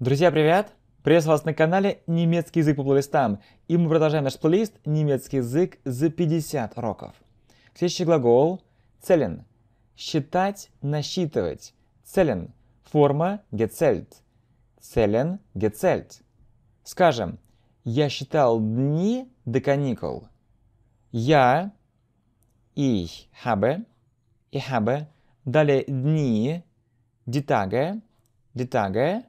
Друзья, привет! Приветствую вас на канале «Немецкий язык по плейлистам» и мы продолжаем наш плейлист «Немецкий язык за 50 уроков». Следующий глагол «целен» – считать, насчитывать. «Целен» – форма гецельт. «Целен» гецельт. Скажем, я считал дни до каникул. Я, и хабе и хабе далее дни, дитаге дитаге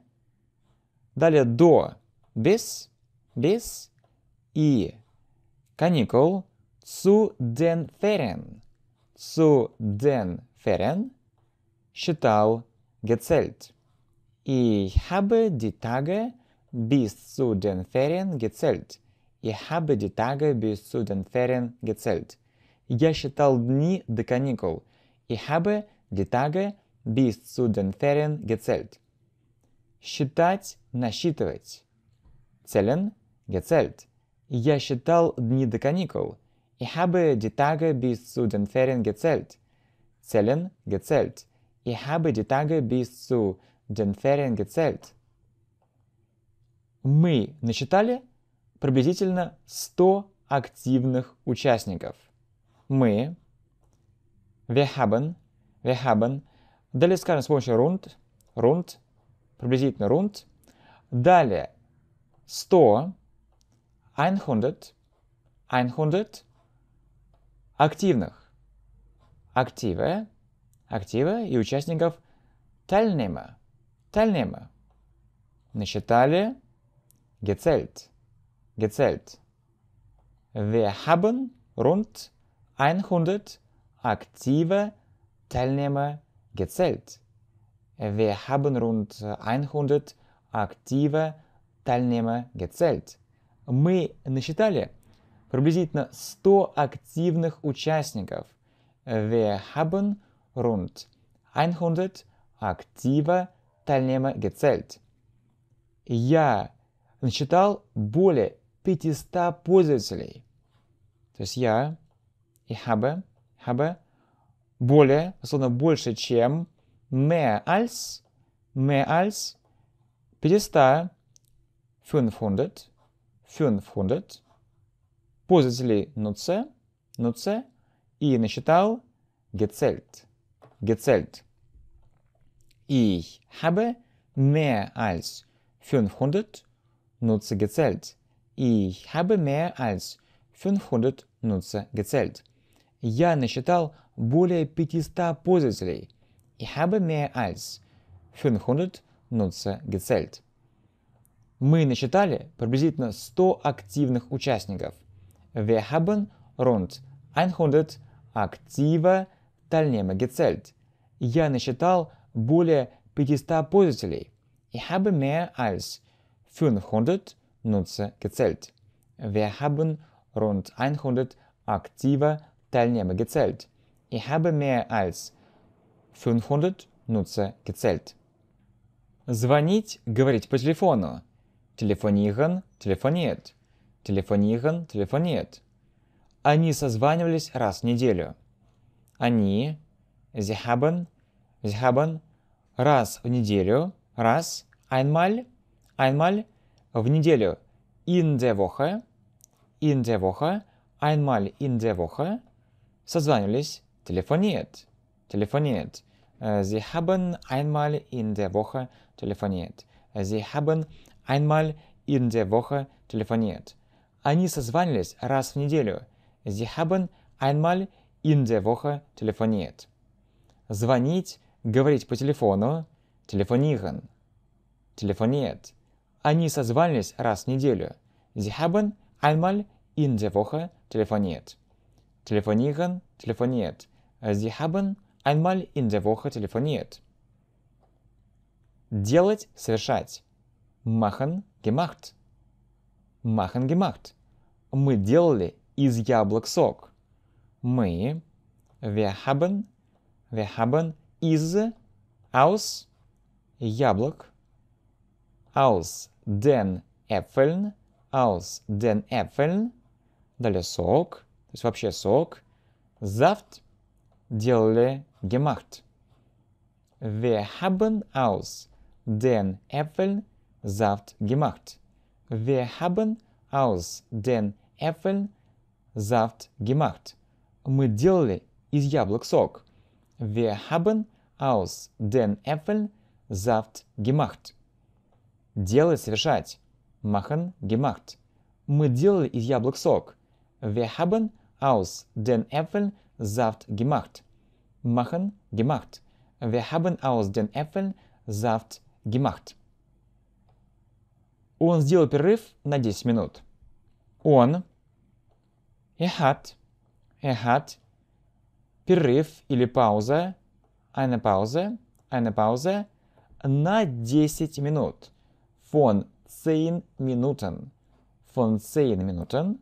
Далее до, без, без и каникул zu den Ferien. Zu den Ferien считал gezählt. Ich habe die Tage bis zu den Ferien gezählt. Ich habe die Tage bis zu den Ferien gezählt. Я считал дни до каникул. Ich habe die Tage bis zu den Ferien gezählt. Считать, насчитывать. Целен, gezählt. Я считал дни до каникул. Ich habe die Tage bis zu den Ferien gezählt. Zählen, gezählt. Ich habe die Tage bis zu den Ferien gezählt. Мы насчитали приблизительно 100 активных участников. Мы, wir haben, wir haben, далее скажем с помощью rund, rund, приблизительно rund. Далее 100, 100, 100 активных, активы, активы и участников Teilnehmer, Teilnehmer. Насчитали gezählt, gezählt. Wir haben rund 100 aktive Teilnehmer gezählt. Wir haben rund 100 активе Teilnehmer gezählt. Мы насчитали приблизительно 100 активных участников. Wir haben rund 100 активе Teilnehmer gezählt. Я насчитал более 500 пользователей. То есть я и habe, habe более, условно больше, чем mehr als, mehr als Pedestal 500, 500. Пользователи nutze, nutze, и насчитал gezählt, gezählt. Ich habe mehr als 500 Nutzer gezählt. Ich habe mehr als 500 Nutzer gezählt. Я насчитал более 500 пользователей. Ich habe mehr als 500 Nutzer gezählt. Мы насчитали приблизительно 100 активных участников. Wir haben rund 100 актива Teilnehmer gezählt. Я насчитал более 500 пользователей. Ich habe mehr als 500 Nutzer gezählt. Wir haben rund 100 aktive Teilnehmer gezählt. Ich habe mehr als 500 nutze gezählt. Звонить, говорить по телефону. Телефониeren, телефониert. Телефониeren, телефониert. Они созванивались раз в неделю. Они, sie haben, sie haben, раз в неделю, раз, einmal, einmal, в неделю, in der Woche, in der Woche, einmal in der Woche, созванивались, телефониert telefoniert. Sie haben einmal in der Woche telefoniert. Sie haben einmal in der Woche telefoniert. Они созванивались раз в неделю. Sie haben einmal in der Woche telefoniert. Звонить, говорить по телефону, телефониeren, телефониert. Они созванивались раз в неделю. Sie haben einmal in der Woche telefoniert. Телефониeren, телефониert. Sie haben einmal in der Woche telefoniert. Делать – совершать. Machen – gemacht. Machen – gemacht. Мы делали из яблок сок. Мы – wir haben, wir haben из, aus, яблок, aus den Äpfeln, aus den Äpfeln, далее сок, то есть вообще сок, Saft – делали gemacht. Wir haben aus den Äpfeln Saft gemacht. Wir haben aus den Äpfeln Saft gemacht. Мы делали из яблок сок. Wir haben aus den Äpfeln Saft gemacht. Делать, совершать. Machen, gemacht. Мы делали из яблок сок. Wir haben aus den Äpfeln Saft gemacht. Machen gemacht. Wir haben aus den Äpfeln Saft gemacht. Он сделал перерыв на 10 минут. Он. Er hat. Er hat. Перерыв или пауза. Eine Pause. Eine Pause. На 10 минут. Von 10 Minuten. Von 10 Minuten.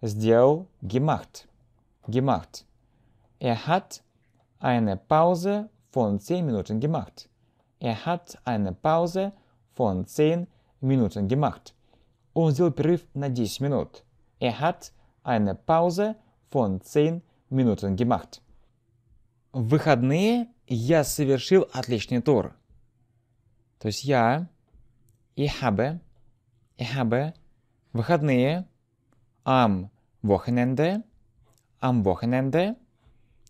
Сделал gemacht. Gemacht. Er hat eine Pause von 10 Minuten gemacht. Er hat eine Pause von 10 Minuten gemacht. Он сделал перерыв на 10 минут. Er hat eine Pause von 10 Minuten gemacht. В выходные я совершил отличный тур. То есть я, ich habe, ich habe, выходные, am Wochenende, am Wochenende –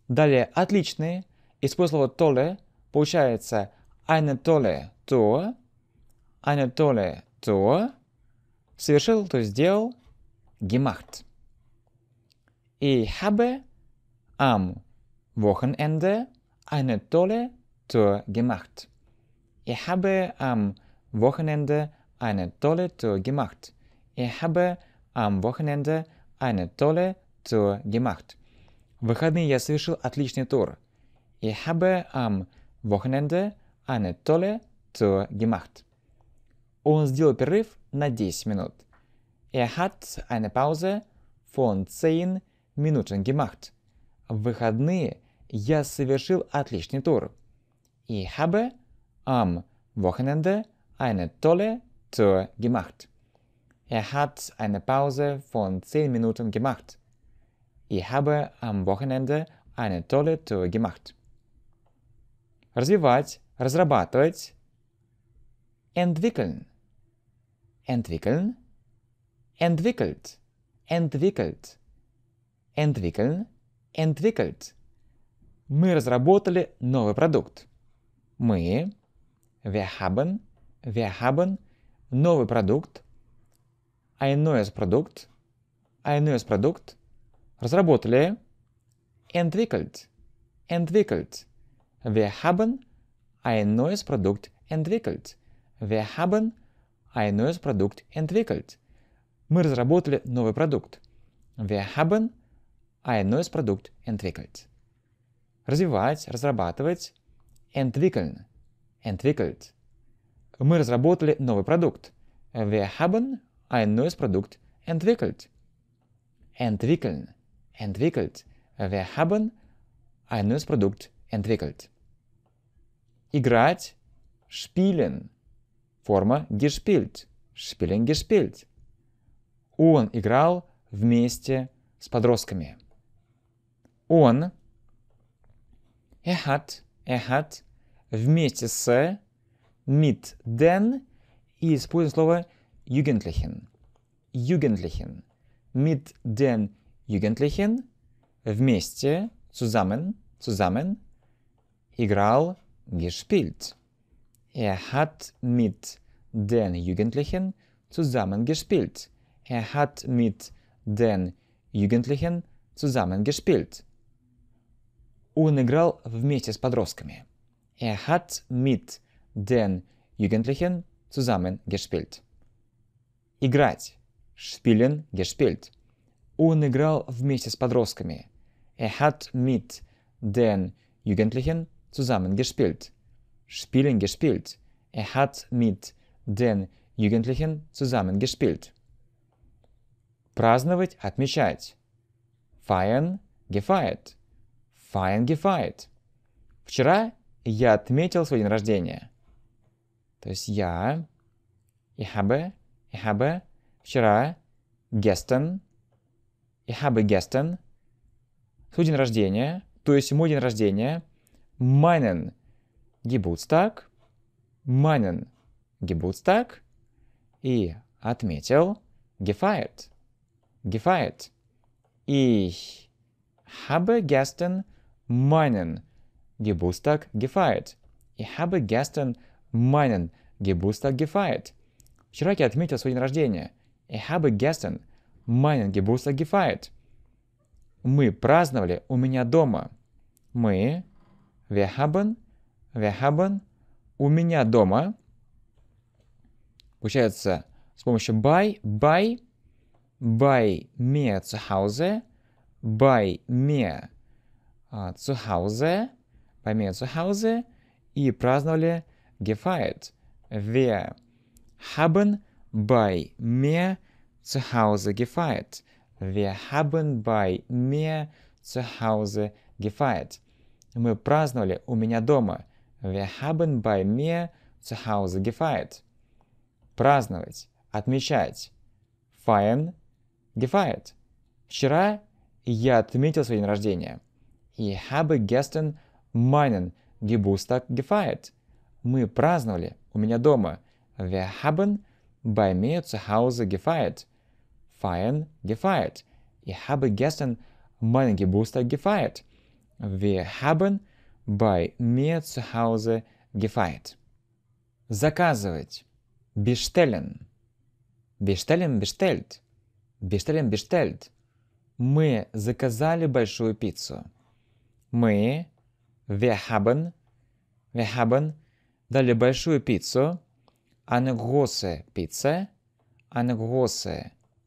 Далее отличные. Из слова «толе» получается «eine tolle то», «eine tolle то», «совершил», то «сделал», «gemacht». И «habe» am Wochenende eine tolle Tour gemacht. Ich habe am Wochenende eine tolle Tour gemacht. Ich habe am Wochenende eine tolle Tour gemacht. В выходные я совершил отличный тур. Ich habe am Wochenende eine tolle Tour gemacht. Он сделал перерыв на 10 минут. Er hat eine Pause von 10 Minuten gemacht. В выходные я совершил отличный тур. Ich habe am Wochenende eine tolle Tour gemacht. Er hat eine Pause von 10 Minuten gemacht. Ich habe am Wochenende eine tolle Tour gemacht. Развивать, разрабатывать, entwickeln, entwickeln, entwickelt, entwickelt, entwickeln, entwickelt. Мы разработали новый продукт. Мы, wir haben, wir haben новый продукт, ein neues Produkt, ein neues Produkt, разработали entwickelt, entwickelt. Wir haben ein neues Produkt entwickelt. Wir haben ein neues Produkt entwickelt. Мы разработали новый продукт. Wir haben ein neues Produkt entwickelt. Развивать, разрабатывать. Entwickeln. Entwickelt. Мы разработали новый продукт. Wir haben ein neues Produkt entwickelt. Entwickeln entwickelt. Wir haben ein neues Produkt entwickelt. Играть, spielen. Форма gespielt. Spielen gespielt. Он играл вместе с подростками. Он, er hat, er hat вместе с, mit den и используем слово Jugendlichen. Jugendlichen. Mit den Jugendlichen вместе zusammen zusammen играл gespielt. Er hat mit den Jugendlichen zusammen gespielt. Er hat mit den Jugendlichen zusammen gespielt. Он играл вместе с подростками. Er hat mit den Jugendlichen zusammen gespielt. Играть. Spielen gespielt. Он играл вместе с подростками. Er hat mit den Jugendlichen zusammengespielt. Spielen gespielt. Er hat mit den Jugendlichen zusammengespielt. Праздновать – отмечать. Feiern – gefeiert. Feiern – gefeiert. Вчера я отметил свой день рождения. То есть я, ich habe, ich habe, вчера, gestern, Ich habe gestern свой день рождения, то есть мой день рождения, meinen Geburtstag, meinen Geburtstag и отметил gefeiert, gefeiert. Ich habe gestern meinen Geburtstag gefeiert. Ich habe gestern meinen Geburtstag gefeiert. Вчера я отметил свой день рождения. Ich habe gestern майнинге Бурса Гефайт. Мы праздновали у меня дома. Мы, wir haben, у меня дома. Получается, с помощью бай бай бай mir zu Hause, by mir uh, zu Hause, bei mir zu Hause и праздновали gefeiert. Wir бай bei mir zu Hause gefeiert. Wir haben bei mir zu Hause gefeiert. Мы праздновали у меня дома. Wir haben bei mir zu Hause gefeiert. Праздновать, отмечать. Feiern, gefeiert. Вчера я отметил свой день рождения. Ich habe gestern meinen Geburtstag gefeiert. Мы праздновали у меня дома. Wir haben bei mir zu Hause gefeiert feiern, gefeiert. Ich habe gestern meinen Geburtstag gefeiert. Wir haben bei mir zu Hause gefeiert. Заказывать. Bestellen. Bestellen bestellt. Bestellen bestellt. Мы заказали большую пиццу. Мы, wir haben, wir haben дали большую пиццу. Eine große Pizza. Eine große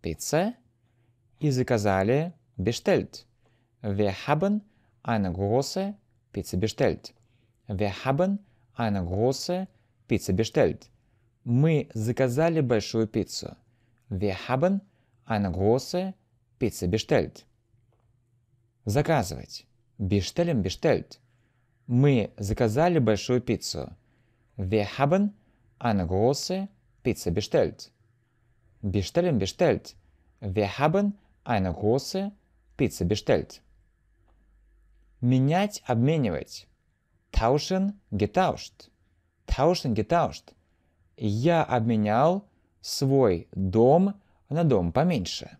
Spitze и заказали bestellt. Wir haben eine große Pizza bestellt. Wir haben eine große Pizza bestellt. Мы заказали большую пиццу. Wir haben eine große Pizza bestellt. Заказывать. Bestellen bestellt. Мы заказали большую пиццу. Wir haben eine große Pizza bestellt bestellen bestellt. Wir haben eine große Pizza bestellt. Менять, обменивать. Tauschen, getauscht. Tauschen, getauscht. Я обменял свой дом на дом поменьше.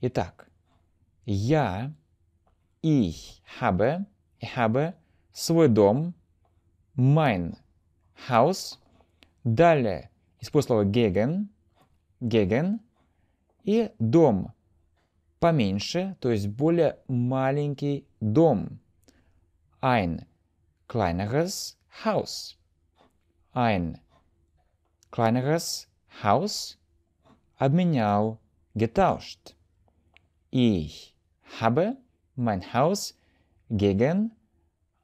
Итак, я, ich habe, ich habe свой дом, mein Haus. Далее – использую слово gegen, gegen, и дом поменьше, то есть более маленький дом. Ein kleineres Haus. Ein kleineres Haus обменял, getauscht. Ich habe mein Haus gegen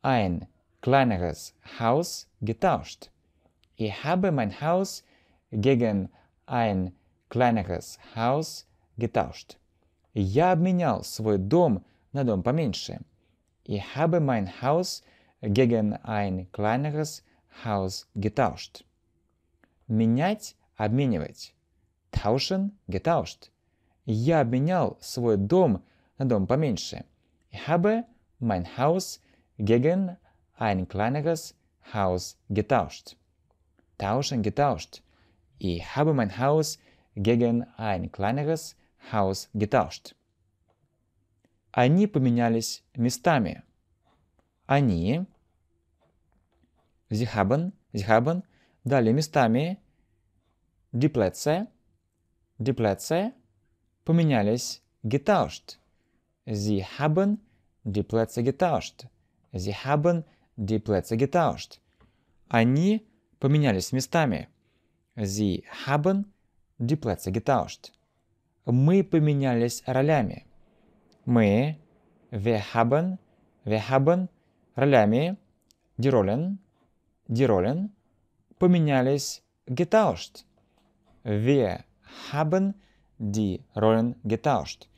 ein kleineres Haus getauscht. Ich habe mein Haus gegen ein kleineres Haus getauscht. Я обменял свой дом на дом поменьше. И habe mein Haus gegen ein kleineres Haus getauscht. Менять – обменивать. Tauschen – getauscht. Я обменял свой дом на дом поменьше. И habe mein Haus gegen ein kleineres Haus getauscht. Tauschen – getauscht. Ich habe mein Haus gegen ein kleineres Haus getauscht. Они поменялись местами. Они Sie haben, Sie haben дали местами die Plätze, die Plätze поменялись getauscht. Sie haben die Plätze getauscht. Sie haben die Plätze getauscht. Они поменялись местами. Sie haben die Plätze getauscht. Мы поменялись ролями. Мы, wir haben, wir haben ролями, die Rollen, die Rollen поменялись getauscht. Wir haben die Rollen getauscht.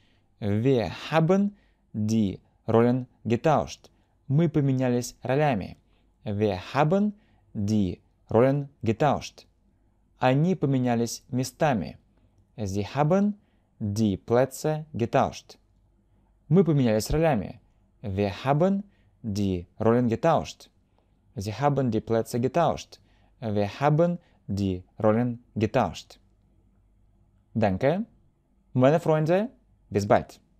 Wir haben die Rollen getauscht. Мы поменялись ролями. Wir haben die Rollen getauscht они поменялись местами. Sie haben die Plätze getauscht. Мы поменялись ролями. Wir haben die Rollen getauscht. Sie haben die Plätze getauscht. Wir haben die Rollen getauscht. Danke. Meine Freunde, bis bald.